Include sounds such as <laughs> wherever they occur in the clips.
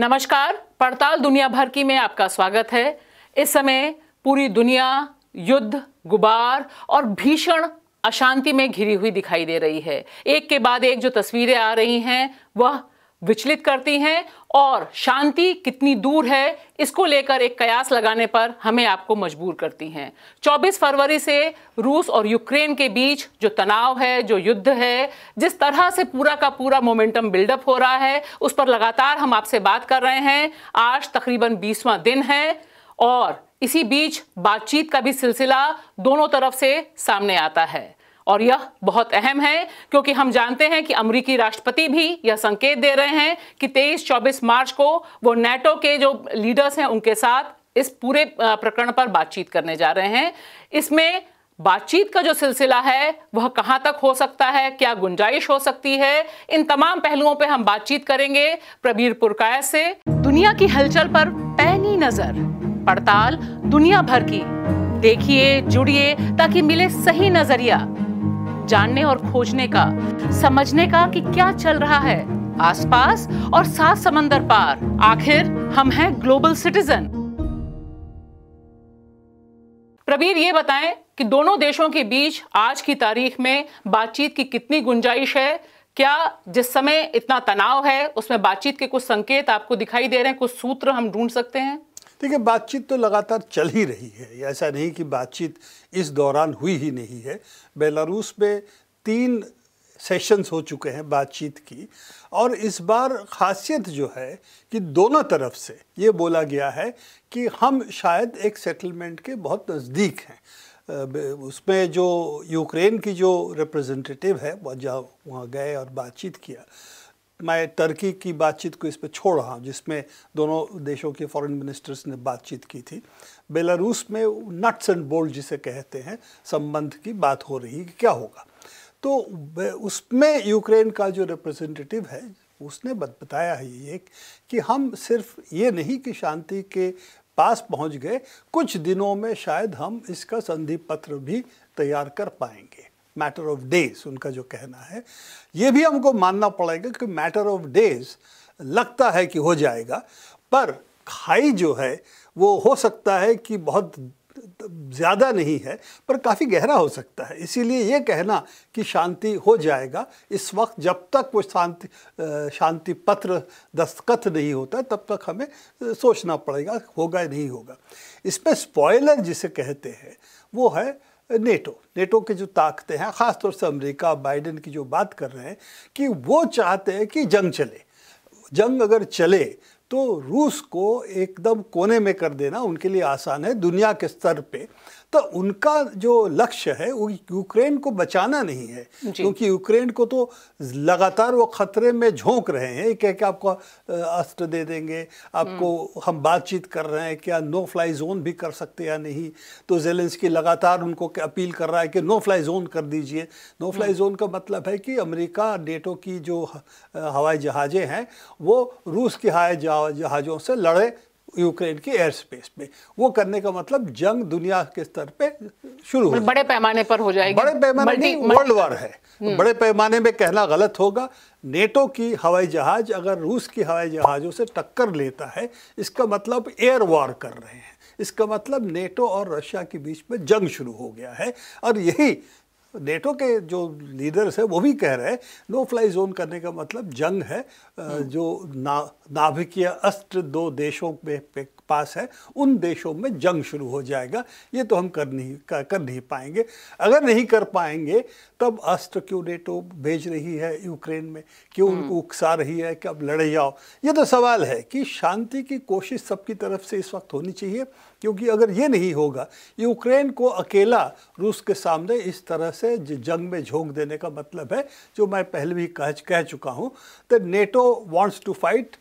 नमस्कार पड़ताल दुनिया भर की में आपका स्वागत है इस समय पूरी दुनिया युद्ध गुबार और भीषण अशांति में घिरी हुई दिखाई दे रही है एक के बाद एक जो तस्वीरें आ रही हैं वह विचलित करती हैं और शांति कितनी दूर है इसको लेकर एक कयास लगाने पर हमें आपको मजबूर करती हैं 24 फरवरी से रूस और यूक्रेन के बीच जो तनाव है जो युद्ध है जिस तरह से पूरा का पूरा मोमेंटम बिल्डअप हो रहा है उस पर लगातार हम आपसे बात कर रहे हैं आज तकरीबन बीसवां दिन है और इसी बीच बातचीत का भी सिलसिला दोनों तरफ से सामने आता है और यह बहुत अहम है क्योंकि हम जानते हैं कि अमरीकी राष्ट्रपति भी यह संकेत दे रहे हैं कि 23-24 मार्च को वो नेटो के जो लीडर्स हैं उनके साथ इस पूरे प्रकरण पर बातचीत करने जा रहे हैं इसमें बातचीत का जो सिलसिला है वह कहां तक हो सकता है क्या गुंजाइश हो सकती है इन तमाम पहलुओं पर हम बातचीत करेंगे प्रबीर पुरकाय से दुनिया की हलचल पर पैनी नजर पड़ताल दुनिया भर की देखिए जुड़िए ताकि मिले सही नजरिया जानने और खोजने का समझने का कि क्या चल रहा है आसपास और सात समंदर पार आखिर हम हैं ग्लोबल सिटीजन प्रवीर ये बताएं कि दोनों देशों के बीच आज की तारीख में बातचीत की कितनी गुंजाइश है क्या जिस समय इतना तनाव है उसमें बातचीत के कुछ संकेत आपको दिखाई दे रहे हैं कुछ सूत्र हम ढूंढ सकते हैं देखिए बातचीत तो लगातार चल ही रही है ऐसा नहीं कि बातचीत इस दौरान हुई ही नहीं है बेलारूस में तीन सेशंस हो चुके हैं बातचीत की और इस बार खासियत जो है कि दोनों तरफ से ये बोला गया है कि हम शायद एक सेटलमेंट के बहुत नज़दीक हैं उसमें जो यूक्रेन की जो रिप्रेजेंटेटिव है वह जहाँ वहाँ गए और बातचीत किया मैं टर्की की बातचीत को इस पर छोड़ रहा हूँ जिसमें दोनों देशों के फॉरेन मिनिस्टर्स ने बातचीत की थी बेलारूस में नट्स एंड बोल्ट जिसे कहते हैं संबंध की बात हो रही कि क्या होगा तो उसमें यूक्रेन का जो रिप्रेजेंटेटिव है उसने बताया है ये कि हम सिर्फ ये नहीं कि शांति के पास पहुंच गए कुछ दिनों में शायद हम इसका संधि पत्र भी तैयार कर पाएंगे मैटर ऑफ डेज उनका जो कहना है ये भी हमको मानना पड़ेगा कि मैटर ऑफ डेज लगता है कि हो जाएगा पर खाई जो है वो हो सकता है कि बहुत ज़्यादा नहीं है पर काफ़ी गहरा हो सकता है इसीलिए ये कहना कि शांति हो जाएगा इस वक्त जब तक वो शांति शांति पत्र दस्तखत नहीं होता तब तक हमें सोचना पड़ेगा होगा नहीं होगा इसमें स्पॉयलर जिसे कहते हैं वो है नेटो नेटो के जो ताकतें हैं ख़ासतौर से अमेरिका बाइडेन की जो बात कर रहे हैं कि वो चाहते हैं कि जंग चले जंग अगर चले तो रूस को एकदम कोने में कर देना उनके लिए आसान है दुनिया के स्तर पे तो उनका जो लक्ष्य है वो यूक्रेन को बचाना नहीं है क्योंकि यूक्रेन को तो लगातार वो खतरे में झोंक रहे हैं कह के आपको अस्त्र दे देंगे आपको हम्म। हम बातचीत कर रहे हैं क्या नो फ्लाई जोन भी कर सकते या नहीं तो जेलेंसकी लगातार उनको अपील कर रहा है कि नो फ्लाई जोन कर दीजिए नो फ्लाई हम्म। जोन का मतलब है कि अमेरिका नेटो की जो हवाई जहाज़ें हैं वो रूस के हवाई जहाज़ों से लड़े यूक्रेन की एयर स्पेस में वो करने का मतलब जंग दुनिया के स्तर पे शुरू हो बड़े पैमाने पर हो जाएगी बड़े पैमाने नहीं वर्ल्ड वॉर है तो बड़े पैमाने में कहना गलत होगा नेटो की हवाई जहाज अगर रूस की हवाई जहाज़ों से टक्कर लेता है इसका मतलब एयर वॉर कर रहे हैं इसका मतलब नेटो और रशिया के बीच में जंग शुरू हो गया है और यही नेटो के जो लीडर्स हैं वो भी कह रहे हैं नो फ्लाई जोन करने का मतलब जंग है हम्म। जो ना नाभिकीय अस्त्र दो देशों में पास है उन देशों में जंग शुरू हो जाएगा ये तो हम कर नहीं कर, कर नहीं पाएंगे अगर नहीं कर पाएंगे तब अस्त्र क्यों नेटो भेज रही है यूक्रेन में क्यों उनको हम्म। उकसा रही है कि अब लड़े जाओ ये तो सवाल है कि शांति की कोशिश सबकी तरफ से इस वक्त होनी चाहिए क्योंकि अगर ये नहीं होगा यूक्रेन को अकेला रूस के सामने इस तरह से जंग में झोंक देने का मतलब है जो मैं पहले भी कह कह चुका हूँ द तो NATO wants to fight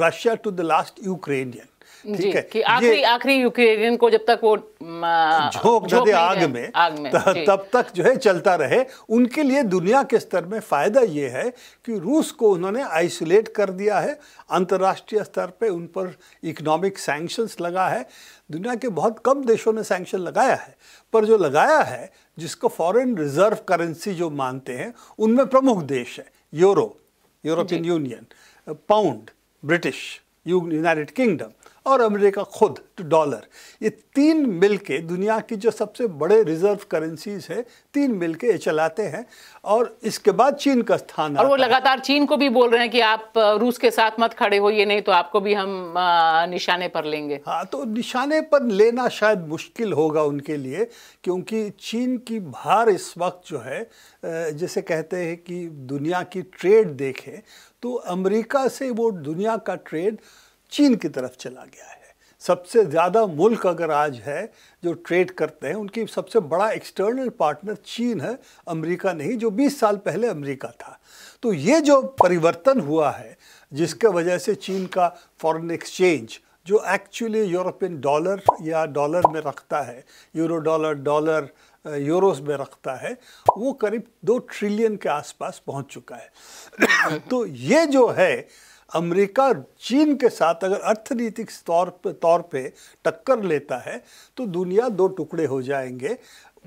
Russia to the last Ukrainian ठीक है कि आखिरी आखिरी यूक्रेनियन को जब तक वो झोंक न आग में, आग में त, तब तक जो है चलता रहे उनके लिए दुनिया के स्तर में फायदा ये है कि रूस को उन्होंने आइसोलेट कर दिया है अंतर्राष्ट्रीय स्तर पे उन पर इकोनॉमिक सैंक्शंस लगा है दुनिया के बहुत कम देशों ने सैंक्शन लगाया है पर जो लगाया है जिसको फॉरेन रिजर्व करेंसी जो मानते हैं उनमें प्रमुख देश है Euro European Union pound British United Kingdom और अमेरिका खुद तो डॉलर ये तीन मिलके दुनिया की जो सबसे बड़े रिजर्व करेंसीज है तीन मिलके ये चलाते हैं और इसके बाद चीन का स्थान और वो लगातार चीन को भी बोल रहे हैं कि आप रूस के साथ मत खड़े हो ये नहीं तो आपको भी हम निशाने पर लेंगे हाँ तो निशाने पर लेना शायद मुश्किल होगा उनके लिए क्योंकि चीन की भार इस वक्त जो है जैसे कहते हैं कि दुनिया की ट्रेड देखें तो अमेरिका से वो दुनिया का ट्रेड चीन की तरफ चला गया है सबसे ज़्यादा मुल्क अगर आज है जो ट्रेड करते हैं उनकी सबसे बड़ा एक्सटर्नल पार्टनर चीन है अमेरिका नहीं जो 20 साल पहले अमेरिका था तो ये जो परिवर्तन हुआ है जिसके वजह से चीन का फॉरेन एक्सचेंज जो एक्चुअली यूरोपियन डॉलर या डॉलर में रखता है यूरो डॉलर डॉलर यूरोस में रखता है वो करीब दो ट्रिलियन के आसपास पहुंच चुका है <coughs> तो ये जो है अमेरिका चीन के साथ अगर अर्थनीतिक तौर पर तौर पे टक्कर लेता है तो दुनिया दो टुकड़े हो जाएंगे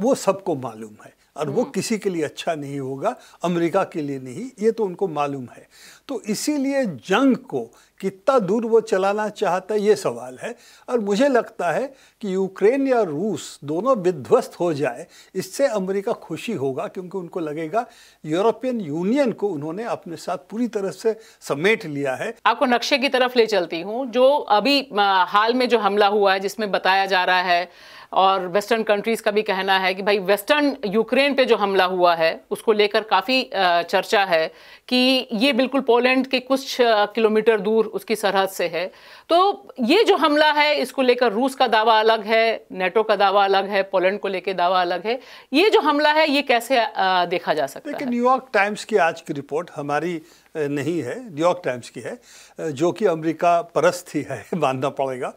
वो सबको मालूम है और वो हम्म। किसी के लिए अच्छा नहीं होगा अमेरिका के लिए नहीं ये तो उनको मालूम है तो इसीलिए जंग को कितना दूर वो चलाना चाहता है ये सवाल है और मुझे लगता है कि यूक्रेन या रूस दोनों विध्वस्त हो जाए इससे अमेरिका खुशी होगा क्योंकि उनको लगेगा यूरोपियन यूनियन को उन्होंने अपने साथ पूरी तरह से समेट लिया है आपको नक्शे की तरफ ले चलती हूँ जो अभी हाल में जो हमला हुआ है जिसमें बताया जा रहा है और वेस्टर्न कंट्रीज़ का भी कहना है कि भाई वेस्टर्न यूक्रेन पे जो हमला हुआ है उसको लेकर काफ़ी चर्चा है कि ये बिल्कुल पोलैंड के कुछ किलोमीटर दूर दूर उसकी सरहद से है तो ये जो हमला है इसको लेकर रूस का दावा अलग है नेटो का दावा अलग है पोलैंड को लेकर दावा अलग है ये जो हमला है ये कैसे आ, देखा जा सकता है न्यूयॉर्क टाइम्स की आज की रिपोर्ट हमारी नहीं है न्यूयॉर्क टाइम्स की है जो कि अमरीका परस्त ही है <laughs> मानना पड़ेगा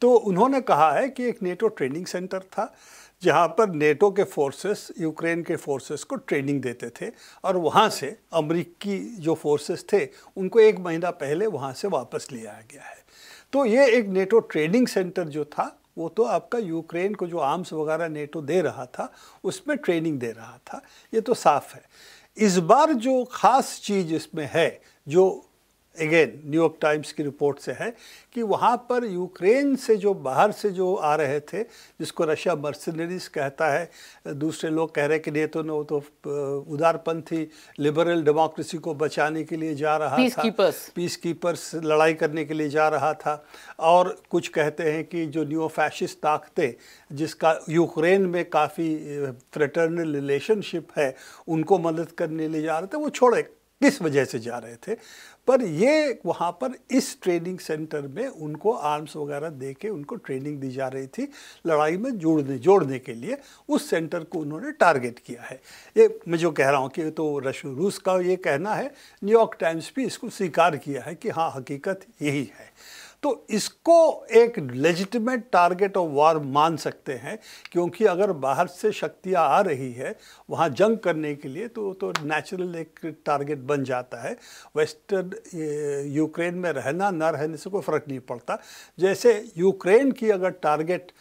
तो उन्होंने कहा है कि एक नेटो ट्रेनिंग सेंटर था जहाँ पर नेटो के फोर्सेस यूक्रेन के फोर्सेस को ट्रेनिंग देते थे और वहाँ से अमरीकी जो फोर्सेस थे उनको एक महीना पहले वहाँ से वापस ले आया गया है तो ये एक नेटो ट्रेनिंग सेंटर जो था वो तो आपका यूक्रेन को जो आर्म्स वगैरह नेटो दे रहा था उसमें ट्रेनिंग दे रहा था ये तो साफ है इस बार जो ख़ास चीज़ इसमें है जो अगेन न्यूयॉर्क टाइम्स की रिपोर्ट से है कि वहाँ पर यूक्रेन से जो बाहर से जो आ रहे थे जिसको रशिया मर्सिनरीज कहता है दूसरे लोग कह रहे कि नहीं तो वो तो उदारपंथी लिबरल डेमोक्रेसी को बचाने के लिए जा रहा पीस था कीपर्स पीस कीपर्स लड़ाई करने के लिए जा रहा था और कुछ कहते हैं कि जो न्यू फैशिस्ट ताकतें जिसका यूक्रेन में काफ़ी फ्रेटर्नल रिलेशनशिप है उनको मदद करने लिए जा रहे थे वो छोड़े किस वजह से जा रहे थे पर ये वहाँ पर इस ट्रेनिंग सेंटर में उनको आर्म्स वगैरह दे के उनको ट्रेनिंग दी जा रही थी लड़ाई में जोड़ने जोड़ने के लिए उस सेंटर को उन्होंने टारगेट किया है ये मैं जो कह रहा हूँ कि तो रश रूस का ये कहना है न्यूयॉर्क टाइम्स भी इसको स्वीकार किया है कि हाँ हकीकत यही है तो इसको एक लेजिटिमेट टारगेट ऑफ वॉर मान सकते हैं क्योंकि अगर बाहर से शक्तियाँ आ रही है वहाँ जंग करने के लिए तो तो नेचुरल एक टारगेट बन जाता है वेस्टर्न यूक्रेन में रहना ना रहने से कोई फ़र्क नहीं पड़ता जैसे यूक्रेन की अगर टारगेट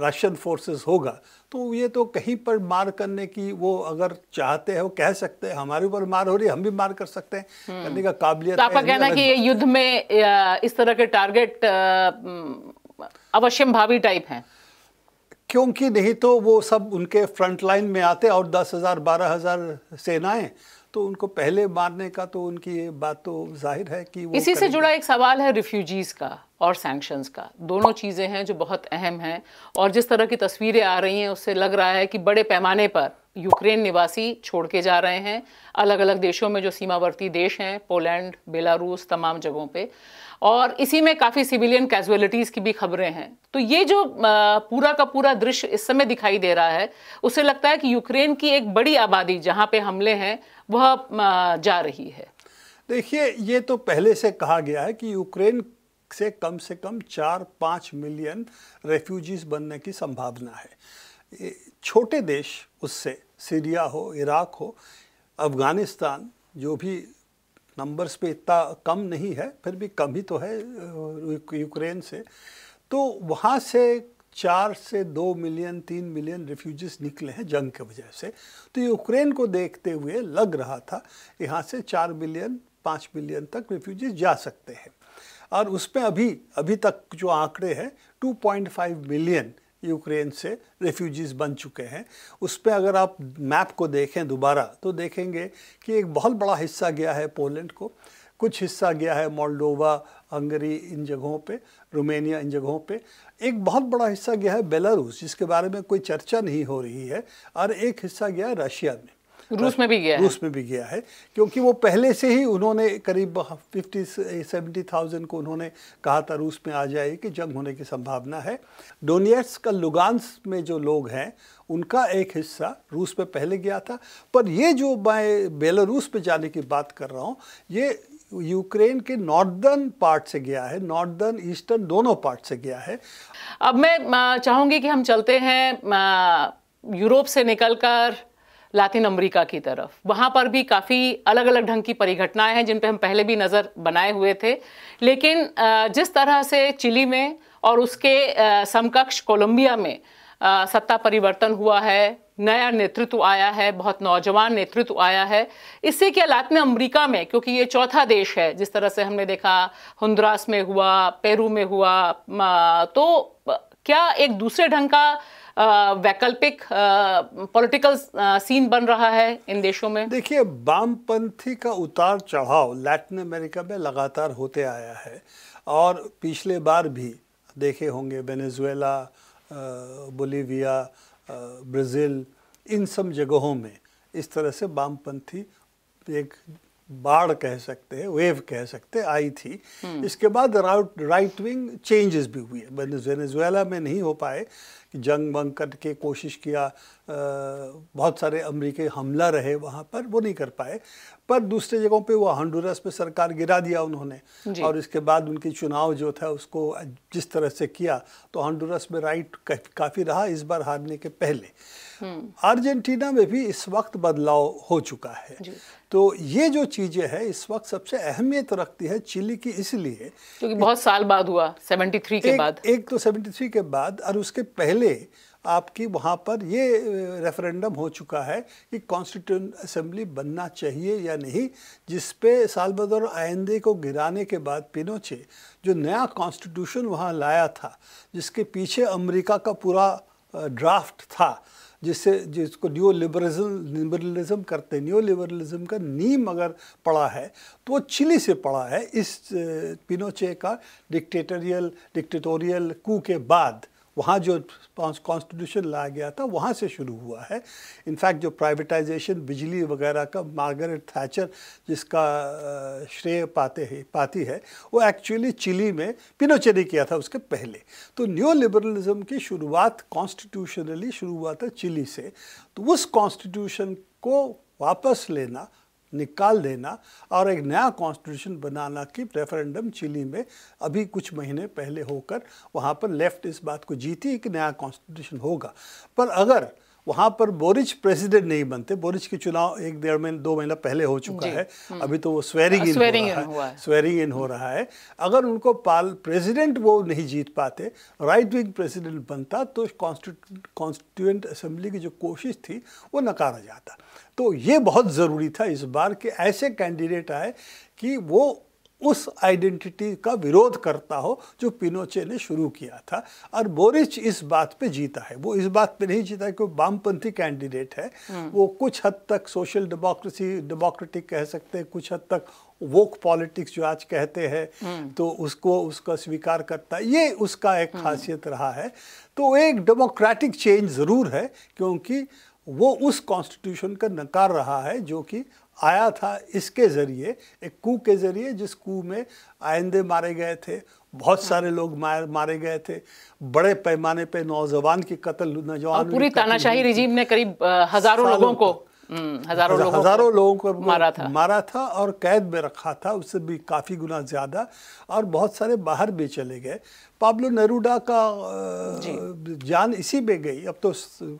रशियन फोर्सेस होगा तो ये तो कहीं पर मार करने की वो अगर चाहते हैं वो कह सकते हैं हमारे ऊपर मार हो रही है हम भी मार कर सकते हैं हम्म। करने का काबिलियत तो आपका कहना कि युद्ध में इस तरह के टारगेट अवश्य भावी टाइप हैं क्योंकि नहीं तो वो सब उनके फ्रंट लाइन में आते और दस हज़ार बारह हज़ार सेनाएं तो उनको पहले मारने का तो उनकी ये बात तो जाहिर है कि वो इसी से जुड़ा एक सवाल है रिफ्यूजीज़ का और सैंक्शंस का दोनों चीज़ें हैं जो बहुत अहम हैं और जिस तरह की तस्वीरें आ रही हैं उससे लग रहा है कि बड़े पैमाने पर यूक्रेन निवासी छोड़ के जा रहे हैं अलग अलग देशों में जो सीमावर्ती देश हैं पोलैंड बेलारूस तमाम जगहों पे और इसी में काफ़ी सिविलियन कैजुअलिटीज़ की भी खबरें हैं तो ये जो पूरा का पूरा दृश्य इस समय दिखाई दे रहा है उससे लगता है कि यूक्रेन की एक बड़ी आबादी जहाँ पे हमले हैं वह जा रही है देखिए ये तो पहले से कहा गया है कि यूक्रेन से कम से कम चार पाँच मिलियन रेफ्यूजीज बनने की संभावना है छोटे देश उससे सीरिया हो इराक हो अफ़गानिस्तान जो भी नंबर्स पे इतना कम नहीं है फिर भी कम ही तो है यूक्रेन से तो वहाँ से चार से दो मिलियन तीन मिलियन रिफ्यूजीज निकले हैं जंग के वजह से तो यूक्रेन को देखते हुए लग रहा था यहाँ से चार मिलियन पाँच मिलियन तक रिफ्यूजीज जा सकते हैं और उसमें अभी अभी तक जो आंकड़े हैं 2.5 मिलियन यूक्रेन से रेफ्यूजीज़ बन चुके हैं उस पर अगर आप मैप को देखें दोबारा तो देखेंगे कि एक बहुत बड़ा हिस्सा गया है पोलैंड को कुछ हिस्सा गया है मोल्डोवा हंगरी इन जगहों पे रोमेनिया इन जगहों पे एक बहुत बड़ा हिस्सा गया है बेलारूस जिसके बारे में कोई चर्चा नहीं हो रही है और एक हिस्सा गया है रशिया में रूस में भी गया रूस में भी गया है क्योंकि वो पहले से ही उन्होंने करीब फिफ्टी सेवेंटी थाउजेंड को उन्होंने कहा था रूस में आ जाए कि जंग होने की संभावना है डोनियट्स का लुगांस में जो लोग हैं उनका एक हिस्सा रूस में पहले गया था पर ये जो मैं बेलारूस पे जाने की बात कर रहा हूँ ये यूक्रेन के नॉर्दर्न पार्ट से गया है नॉर्दर्न ईस्टर्न दोनों पार्ट से गया है अब मैं चाहूँगी कि हम चलते हैं यूरोप से निकलकर लातिन अमेरिका की तरफ वहाँ पर भी काफ़ी अलग अलग ढंग की परिघटनाएं हैं जिन पर हम पहले भी नज़र बनाए हुए थे लेकिन जिस तरह से चिली में और उसके समकक्ष कोलंबिया में सत्ता परिवर्तन हुआ है नया नेतृत्व आया है बहुत नौजवान नेतृत्व आया है इससे क्या लातिन अमेरिका में क्योंकि ये चौथा देश है जिस तरह से हमने देखा हंद्रास में हुआ पेरू में हुआ तो क्या एक दूसरे ढंग का वैकल्पिक पॉलिटिकल सीन बन रहा है इन देशों में देखिए वामपंथी का उतार चढ़ाव लैटिन अमेरिका में लगातार होते आया है और पिछले बार भी देखे होंगे वेनेजुएला बोलीविया ब्राज़ील इन सब जगहों में इस तरह से वामपंथी एक बाढ़ कह सकते हैं वेव कह सकते हैं आई थी हम्म। इसके बाद राउट राइट विंग चेंजेस भी हुए वेनेजुएला में नहीं हो पाए कि जंग बंग करके कोशिश किया आ, बहुत सारे अमरीकी हमला रहे वहाँ पर वो नहीं कर पाए पर दूसरे जगहों पे वो हंडूरस पे सरकार गिरा दिया उन्होंने और इसके बाद उनकी चुनाव जो था उसको जिस तरह से किया तो हंडूरस में राइट काफ़ी रहा इस बार हारने के पहले हम्म। अर्जेंटीना में भी इस वक्त बदलाव हो चुका है तो ये जो चीज़ें हैं इस वक्त सबसे अहमियत रखती है चिली की इसलिए क्योंकि बहुत साल बाद हुआ 73 के एक, बाद एक तो 73 के बाद और उसके पहले आपकी वहाँ पर ये रेफरेंडम हो चुका है कि कॉन्स्टिट्यूंट असेंबली बनना चाहिए या नहीं जिस पे सालबदर आइंदे को गिराने के बाद पिनोचे जो नया कॉन्स्टिट्यूशन वहाँ लाया था जिसके पीछे अमेरिका का पूरा ड्राफ्ट था जिससे जिसको न्यू लिबरलिज्म लिबरलिज्म करते न्यू लिबरलिज्म का नीम अगर पड़ा है तो वो चिली से पड़ा है इस पिनोचे का डिक्टेटरियल डिक्टेटोरियल कू के बाद वहाँ जो कॉन्स्टिट्यूशन लाया गया था वहाँ से शुरू हुआ है इनफैक्ट जो प्राइवेटाइजेशन बिजली वगैरह का मार्गरेट थैचर जिसका श्रेय पाते ही पाती है वो एक्चुअली चिली में पिनोचे ने किया था उसके पहले तो न्यू लिबरलिज़म की शुरुआत कॉन्स्टिट्यूशनली शुरू हुआ था चिली से तो उस कॉन्स्टिट्यूशन को वापस लेना निकाल देना और एक नया कॉन्स्टिट्यूशन बनाना की रेफरेंडम चिली में अभी कुछ महीने पहले होकर वहाँ पर लेफ्ट इस बात को जीती कि नया कॉन्स्टिट्यूशन होगा पर अगर वहाँ पर बोरिच प्रेसिडेंट नहीं बनते बोरिच के चुनाव एक डेढ़ महीने दो महीना पहले हो चुका है हम्म। अभी तो वो स्वेरिंग इन हो रहा है स्वेरिंग इन हो रहा है अगर उनको पाल प्रेसिडेंट वो नहीं जीत पाते राइट विंग प्रेसिडेंट बनता तो कॉन्स्टिट्यूंट असेंबली की जो कोशिश थी वो नकारा जाता तो ये बहुत ज़रूरी था इस बार कि ऐसे कैंडिडेट आए कि वो उस आइडेंटिटी का विरोध करता हो जो पिनोचे ने शुरू किया था और बोरिच इस बात पे जीता है वो इस बात पे नहीं जीता है कि वो वामपंथी कैंडिडेट है हम्म। वो कुछ हद तक सोशल डेमोक्रेसी डेमोक्रेटिक कह सकते हैं कुछ हद तक वोक पॉलिटिक्स जो आज कहते हैं हम्म। तो उसको उसका स्वीकार करता है ये उसका एक हम्म। खासियत रहा है तो एक डेमोक्रेटिक चेंज ज़रूर है क्योंकि वो उस कॉन्स्टिट्यूशन का नकार रहा है जो कि आया था इसके ज़रिए एक कू के ज़रिए जिस कू में आइंदे मारे गए थे बहुत हाँ। सारे लोग मार, मारे गए थे बड़े पैमाने पे नौजवान की कत्ल नौजवान पूरी तानाशाही रिजीम ने करीब हज़ारों लोगों को हम्म, हजारों लोगों हजारों लोगों को मारा था मारा था और कैद में रखा था उससे भी काफ़ी गुना ज़्यादा और बहुत सारे बाहर भी चले गए पाब्लो नरूडा का जान इसी में गई अब तो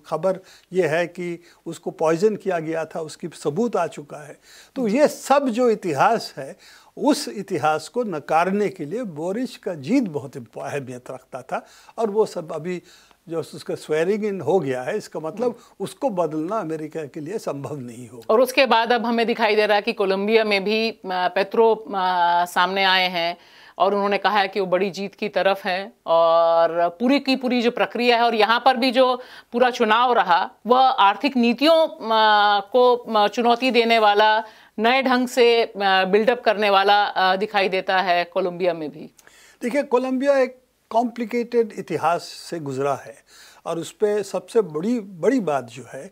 खबर यह है कि उसको पॉइजन किया गया था उसकी सबूत आ चुका है तो ये सब जो इतिहास है उस इतिहास को नकारने के लिए बोरिश का जीत बहुत अहमियत रखता था और वो सब अभी जो उसका स्वेरिंग इन हो गया है इसका मतलब उसको बदलना अमेरिका के लिए संभव नहीं हो और उसके बाद अब हमें दिखाई दे रहा है कि कोलंबिया में भी पेत्रो सामने आए हैं और उन्होंने कहा है कि वो बड़ी जीत की तरफ हैं और पूरी की पूरी जो प्रक्रिया है और यहाँ पर भी जो पूरा चुनाव रहा वह आर्थिक नीतियों को चुनौती देने वाला नए ढंग से बिल्डअप करने वाला दिखाई देता है कोलंबिया में भी देखिए कोलंबिया एक कॉम्प्लिकेटेड इतिहास से गुज़रा है और उस पर सबसे बड़ी बड़ी बात जो है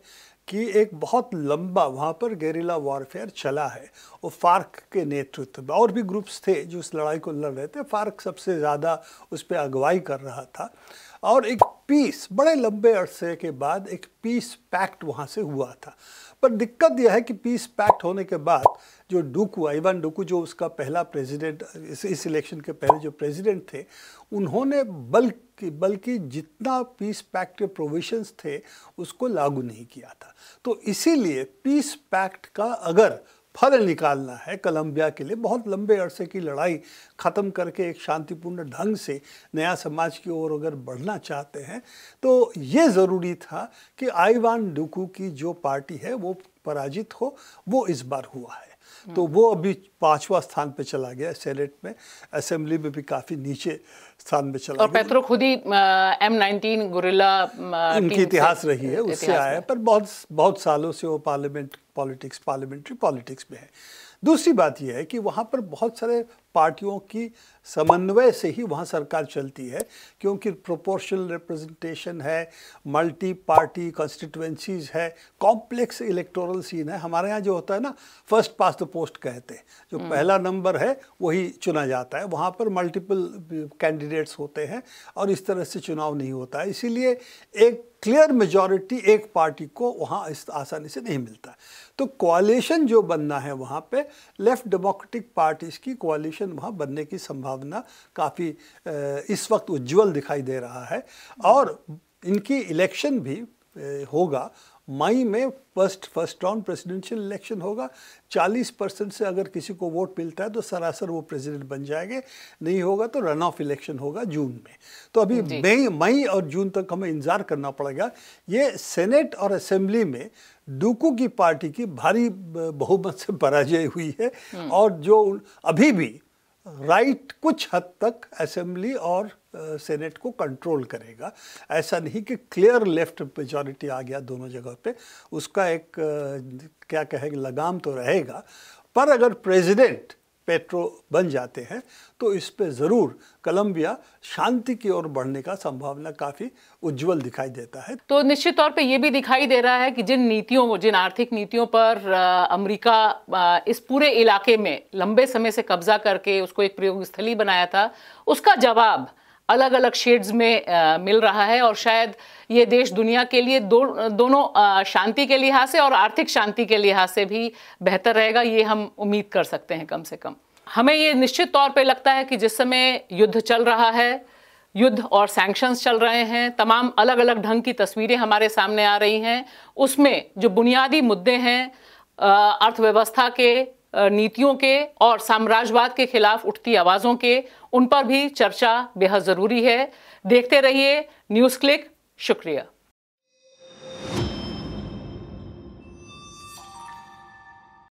कि एक बहुत लंबा वहाँ पर गेरिला वॉरफेयर चला है वो फार्क के नेतृत्व में और भी ग्रुप्स थे जो इस लड़ाई को लड़ रहे थे फार्क सबसे ज़्यादा उस पर अगुवाई कर रहा था और एक पीस बड़े लंबे अरसे के बाद एक पीस पैक्ट वहाँ से हुआ था पर दिक्कत यह है कि पीस पैक्ट होने के बाद जो डुकू ऐवान डुकू जो उसका पहला प्रेसिडेंट इस इलेक्शन के पहले जो प्रेसिडेंट थे उन्होंने बल्कि बल्कि जितना पीस पैक्ट के प्रोविशंस थे उसको लागू नहीं किया था तो इसीलिए पीस पैक्ट का अगर फल निकालना है कोलंबिया के लिए बहुत लंबे अरसे की लड़ाई ख़त्म करके एक शांतिपूर्ण ढंग से नया समाज की ओर अगर बढ़ना चाहते हैं तो ये ज़रूरी था कि आईवान डुकू की जो पार्टी है वो पराजित हो वो इस बार हुआ है तो वो अभी पांचवा स्थान पे चला गया सेनेट में असेंबली में भी काफ़ी नीचे स्थान पे चला और पेत्रो खुद ही एम नाइनटीन गुरिल्ला उनकी इतिहास रही है उससे आया पर बहुत बहुत सालों से वो पार्लियामेंट पॉलिटिक्स पार्लियामेंट्री पॉलिटिक्स में है दूसरी बात यह है कि वहाँ पर बहुत सारे पार्टियों की समन्वय से ही वहाँ सरकार चलती है क्योंकि प्रोपोर्शनल रिप्रेजेंटेशन है मल्टी पार्टी कॉन्स्टिट्यूंसीज है कॉम्प्लेक्स इलेक्टोरल सीन है हमारे यहाँ जो होता है ना फर्स्ट पास द पोस्ट कहते हैं जो हम्म। पहला नंबर है वही चुना जाता है वहाँ पर मल्टीपल कैंडिडेट्स होते हैं और इस तरह से चुनाव नहीं होता है इसीलिए एक क्लियर मेजॉरिटी एक पार्टी को वहाँ इस आसानी से नहीं मिलता तो क्वालिशन जो बनना है वहाँ पे लेफ़्ट डेमोक्रेटिक पार्टीज़ की क्वालिशन वहाँ बनने की संभावना काफ़ी इस वक्त उज्जवल दिखाई दे रहा है और इनकी इलेक्शन भी होगा मई में first first round presidential election होगा 40 परसेंट से अगर किसी को वोट मिलता है तो सरासर वो प्रेसिडेंट बन जाएंगे नहीं होगा तो रन ऑफ इलेक्शन होगा जून में तो अभी मई मई और जून तक हमें इंतज़ार करना पड़ेगा ये सेनेट और असेंबली में डूकू की पार्टी की भारी बहुमत से पराजय हुई है हम्म। और जो अभी भी राइट कुछ हद तक असेंबली और सेनेट को कंट्रोल करेगा ऐसा नहीं कि क्लियर लेफ्ट मेजॉरिटी आ गया दोनों जगह पे उसका एक क्या कहेंगे लगाम तो रहेगा पर अगर प्रेसिडेंट पेट्रो बन जाते हैं तो इस पे ज़रूर कोलंबिया शांति की ओर बढ़ने का संभावना काफ़ी उज्जवल दिखाई देता है तो निश्चित तौर पे ये भी दिखाई दे रहा है कि जिन नीतियों जिन आर्थिक नीतियों पर अमेरिका इस पूरे इलाके में लंबे समय से कब्जा करके उसको एक प्रयोग स्थली बनाया था उसका जवाब अलग अलग शेड्स में मिल रहा है और शायद ये देश दुनिया के लिए दो दोनों शांति के लिहाज से और आर्थिक शांति के लिहाज से भी बेहतर रहेगा ये हम उम्मीद कर सकते हैं कम से कम हमें ये निश्चित तौर पर लगता है कि जिस समय युद्ध चल रहा है युद्ध और सैंक्शंस चल रहे हैं तमाम अलग अलग ढंग की तस्वीरें हमारे सामने आ रही हैं उसमें जो बुनियादी मुद्दे हैं अर्थव्यवस्था के नीतियों के और साम्राज्यवाद के खिलाफ उठती आवाज़ों के उन पर भी चर्चा बेहद ज़रूरी है देखते रहिए न्यूज़ क्लिक शुक्रिया